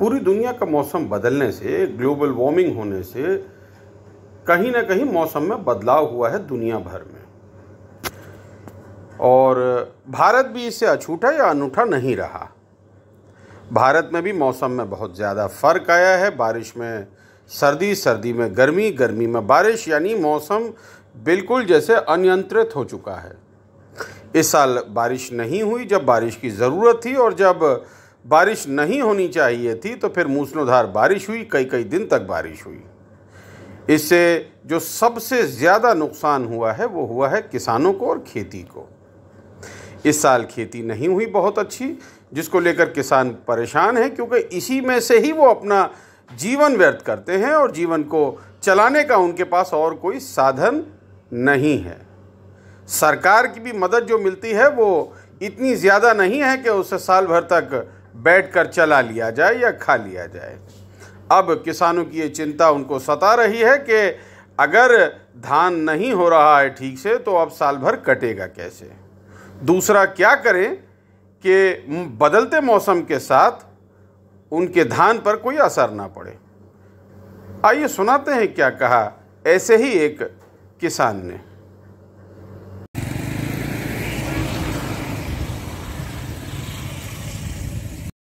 पूरी दुनिया का मौसम बदलने से ग्लोबल वार्मिंग होने से कहीं ना कहीं मौसम में बदलाव हुआ है दुनिया भर में और भारत भी इससे अछूठा या अनूठा नहीं रहा भारत में भी मौसम में बहुत ज़्यादा फ़र्क आया है बारिश में सर्दी सर्दी में गर्मी गर्मी में बारिश यानी मौसम बिल्कुल जैसे अनियंत्रित हो चुका है इस साल बारिश नहीं हुई जब बारिश की ज़रूरत थी और जब बारिश नहीं होनी चाहिए थी तो फिर मूसलोधार बारिश हुई कई कई दिन तक बारिश हुई इससे जो सबसे ज़्यादा नुकसान हुआ है वो हुआ है किसानों को और खेती को इस साल खेती नहीं हुई बहुत अच्छी जिसको लेकर किसान परेशान है क्योंकि इसी में से ही वो अपना जीवन व्यर्थ करते हैं और जीवन को चलाने का उनके पास और कोई साधन नहीं है सरकार की भी मदद जो मिलती है वो इतनी ज़्यादा नहीं है कि उससे साल भर तक बैठकर चला लिया जाए या खा लिया जाए अब किसानों की ये चिंता उनको सता रही है कि अगर धान नहीं हो रहा है ठीक से तो अब साल भर कटेगा कैसे दूसरा क्या करें कि बदलते मौसम के साथ उनके धान पर कोई असर ना पड़े आइए सुनाते हैं क्या कहा ऐसे ही एक किसान ने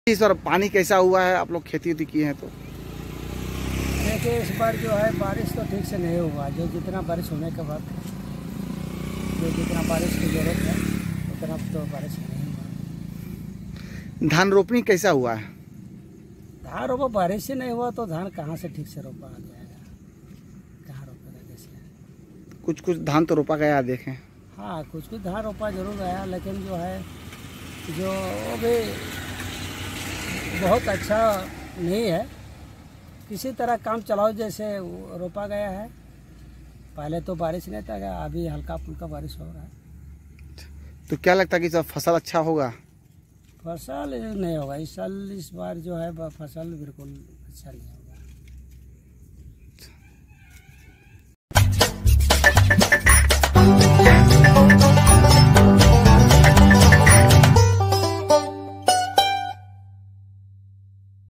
इस बार पानी कैसा हुआ है आप लोग खेती उती किए हैं तो देखिए तो इस बार जो है बारिश तो ठीक से नहीं हुआ जो जितना बारिश होने के बाद जो जितना बारिश की जरूरत है उतना तो बारिश नहीं हुआ धान रोपनी कैसा हुआ है धान रोपा बारिश ही नहीं हुआ तो धान कहाँ से ठीक से रोपा जाएगा कहाँ रोपेगा कैसे कुछ कुछ धान तो रोपा गया देखें हाँ कुछ कुछ धान रोपा जरूर गया लेकिन जो है जो वो भी बहुत अच्छा नहीं है किसी तरह काम चलाओ जैसे रोपा गया है पहले तो बारिश नहीं था अभी हल्का फुल्का बारिश हो रहा है तो क्या लगता है कि सब फसल अच्छा होगा फसल नहीं होगा इस साल इस बार जो है फसल बिल्कुल अच्छा नहीं होगा